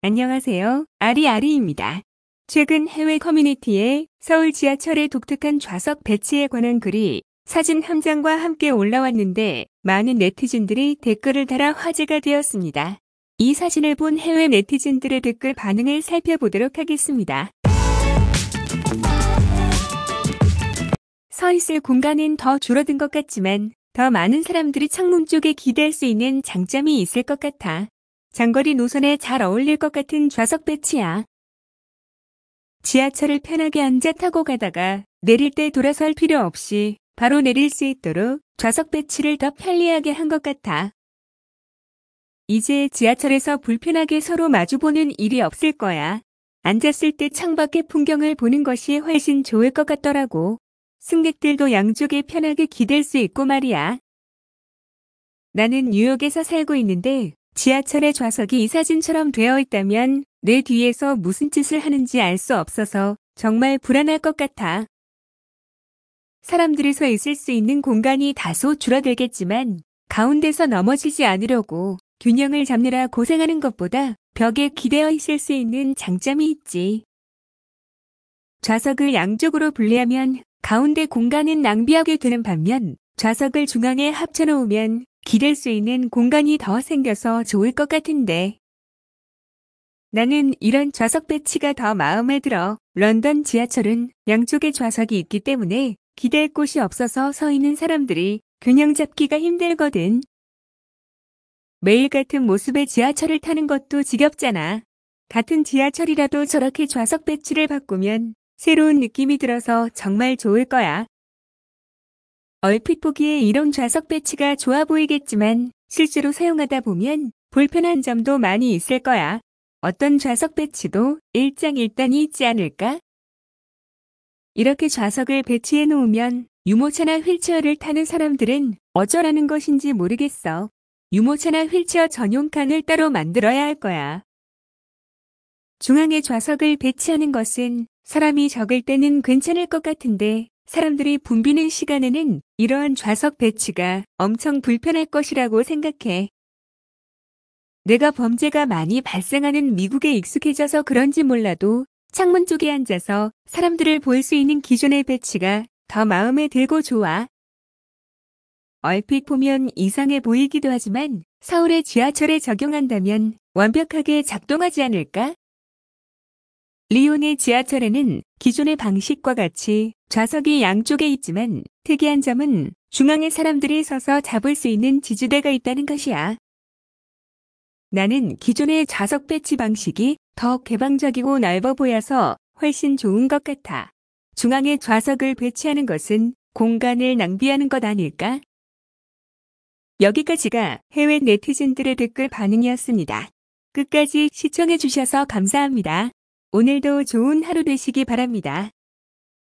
안녕하세요. 아리아리입니다. 최근 해외 커뮤니티에 서울 지하철의 독특한 좌석 배치에 관한 글이 사진 한 장과 함께 올라왔는데 많은 네티즌들이 댓글을 달아 화제가 되었습니다. 이 사진을 본 해외 네티즌들의 댓글 반응을 살펴보도록 하겠습니다. 서 있을 공간은 더 줄어든 것 같지만 더 많은 사람들이 창문 쪽에 기댈 수 있는 장점이 있을 것 같아 장거리 노선에 잘 어울릴 것 같은 좌석 배치야. 지하철을 편하게 앉아 타고 가다가 내릴 때 돌아설 필요 없이 바로 내릴 수 있도록 좌석 배치를 더 편리하게 한 것 같아. 이제 지하철에서 불편하게 서로 마주보는 일이 없을 거야. 앉았을 때 창밖의 풍경을 보는 것이 훨씬 좋을 것 같더라고. 승객들도 양쪽에 편하게 기댈 수 있고 말이야. 나는 뉴욕에서 살고 있는데 지하철의 좌석이 이 사진처럼 되어 있다면 내 뒤에서 무슨 짓을 하는지 알 수 없어서 정말 불안할 것 같아. 사람들이 서 있을 수 있는 공간이 다소 줄어들겠지만 가운데서 넘어지지 않으려고 균형을 잡느라 고생하는 것보다 벽에 기대어 있을 수 있는 장점이 있지. 좌석을 양쪽으로 분리하면 가운데 공간은 낭비하게 되는 반면 좌석을 중앙에 합쳐놓으면 기댈 수 있는 공간이 더 생겨서 좋을 것 같은데. 나는 이런 좌석 배치가 더 마음에 들어. 런던 지하철은 양쪽에 좌석이 있기 때문에 기댈 곳이 없어서 서 있는 사람들이 균형 잡기가 힘들거든. 매일 같은 모습의 지하철을 타는 것도 지겹잖아. 같은 지하철이라도 저렇게 좌석 배치를 바꾸면 새로운 느낌이 들어서 정말 좋을 거야. 얼핏 보기에 이런 좌석 배치가 좋아 보이겠지만 실제로 사용하다 보면 불편한 점도 많이 있을 거야. 어떤 좌석 배치도 일장일단이 있지 않을까? 이렇게 좌석을 배치해 놓으면 유모차나 휠체어를 타는 사람들은 어쩌라는 것인지 모르겠어. 유모차나 휠체어 전용 칸을 따로 만들어야 할 거야. 중앙에 좌석을 배치하는 것은 사람이 적을 때는 괜찮을 것 같은데 사람들이 붐비는 시간에는 이러한 좌석 배치가 엄청 불편할 것이라고 생각해. 내가 범죄가 많이 발생하는 미국에 익숙해져서 그런지 몰라도 창문 쪽에 앉아서 사람들을 볼 수 있는 기존의 배치가 더 마음에 들고 좋아. 얼핏 보면 이상해 보이기도 하지만 서울의 지하철에 적용한다면 완벽하게 작동하지 않을까? 리온의 지하철에는 기존의 방식과 같이 좌석이 양쪽에 있지만 특이한 점은 중앙에 사람들이 서서 잡을 수 있는 지지대가 있다는 것이야. 나는 기존의 좌석 배치 방식이 더 개방적이고 넓어 보여서 훨씬 좋은 것 같아. 중앙에 좌석을 배치하는 것은 공간을 낭비하는 것 아닐까? 여기까지가 해외 네티즌들의 댓글 반응이었습니다. 끝까지 시청해주셔서 감사합니다. 오늘도 좋은 하루 되시기 바랍니다.